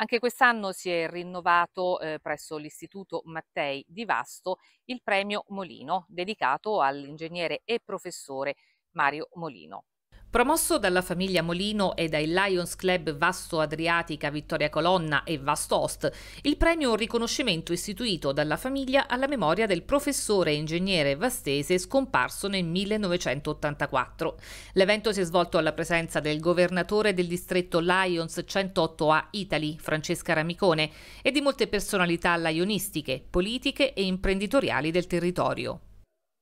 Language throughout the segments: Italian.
Anche quest'anno si è rinnovato eh, presso l'Istituto Mattei di Vasto il premio Molino, dedicato all'ingegnere e professore Mario Molino. Promosso dalla famiglia Molino e dai Lions Club Vasto Adriatica Vittoria Colonna e Vasto Ost, il premio è un riconoscimento istituito dalla famiglia alla memoria del professore e ingegnere vastese scomparso nel 1984. L'evento si è svolto alla presenza del governatore del distretto Lions 108A Italy, Francesca Ramicone, e di molte personalità lionistiche, politiche e imprenditoriali del territorio.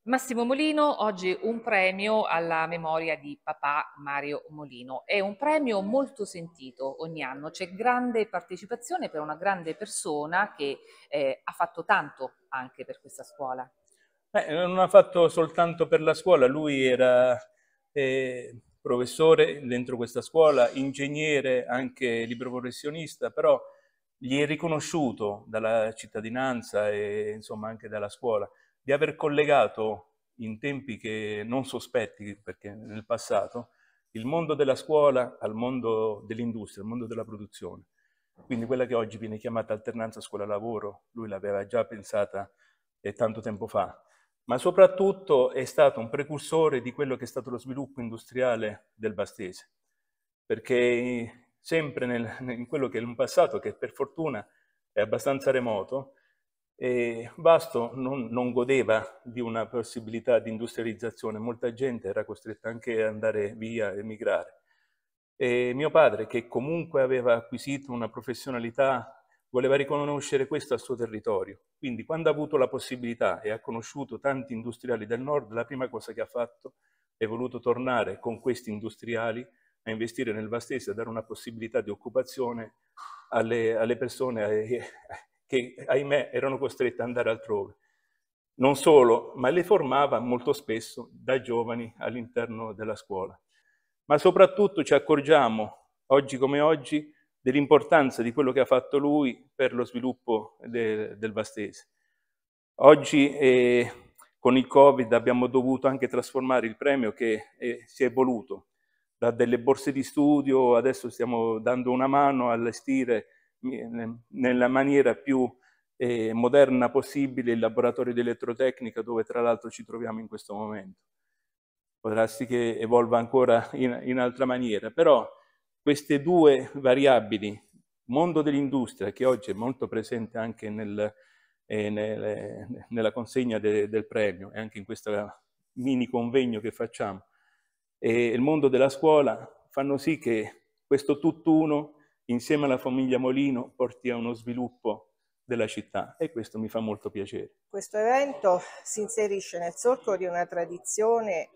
Massimo Molino, oggi un premio alla memoria di papà Mario Molino. È un premio molto sentito ogni anno, c'è grande partecipazione per una grande persona che eh, ha fatto tanto anche per questa scuola. Eh, non ha fatto soltanto per la scuola, lui era eh, professore dentro questa scuola, ingegnere, anche libero professionista, però gli è riconosciuto dalla cittadinanza e insomma anche dalla scuola di aver collegato in tempi che non sospetti, perché nel passato, il mondo della scuola al mondo dell'industria, al mondo della produzione. Quindi quella che oggi viene chiamata alternanza scuola-lavoro, lui l'aveva già pensata eh, tanto tempo fa, ma soprattutto è stato un precursore di quello che è stato lo sviluppo industriale del Bastese, perché sempre nel, in quello che è un passato che per fortuna è abbastanza remoto, e Basto non, non, godeva di una possibilità di industrializzazione, molta gente era costretta anche ad andare via, emigrare. E mio padre, che comunque aveva acquisito una professionalità, voleva riconoscere questo al suo territorio. Quindi quando ha avuto la possibilità e ha conosciuto tanti industriali del nord, la prima cosa che ha fatto è voluto tornare con questi industriali a investire nel Vastese, a dare una possibilità di occupazione alle, alle persone, ai, che ahimè erano costrette ad andare altrove. Non solo, ma le formava molto spesso da giovani all'interno della scuola. Ma soprattutto ci accorgiamo, oggi come oggi, dell'importanza di quello che ha fatto lui per lo sviluppo de del Vastese. Oggi eh, con il Covid abbiamo dovuto anche trasformare il premio che eh, si è voluto da delle borse di studio, adesso stiamo dando una mano a allestire nella maniera più eh, moderna possibile il laboratorio di elettrotecnica dove tra l'altro ci troviamo in questo momento. Potresti che evolva ancora in, in altra maniera, però queste due variabili, mondo dell'industria che oggi è molto presente anche nel, eh, nel, eh, nella consegna de, del premio e anche in questo mini convegno che facciamo, e il mondo della scuola fanno sì che questo tutt'uno insieme alla famiglia Molino porti a uno sviluppo della città e questo mi fa molto piacere. Questo evento si inserisce nel solco di una tradizione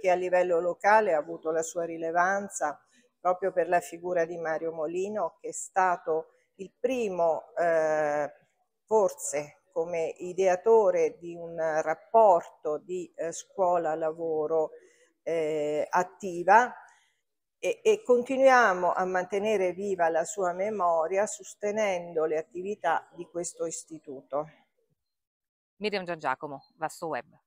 che a livello locale ha avuto la sua rilevanza proprio per la figura di Mario Molino che è stato il primo eh, forse come ideatore di un rapporto di eh, scuola-lavoro eh, attiva e, e continuiamo a mantenere viva la sua memoria sostenendo le attività di questo istituto. Miriam Gian Giacomo, Vasto Web.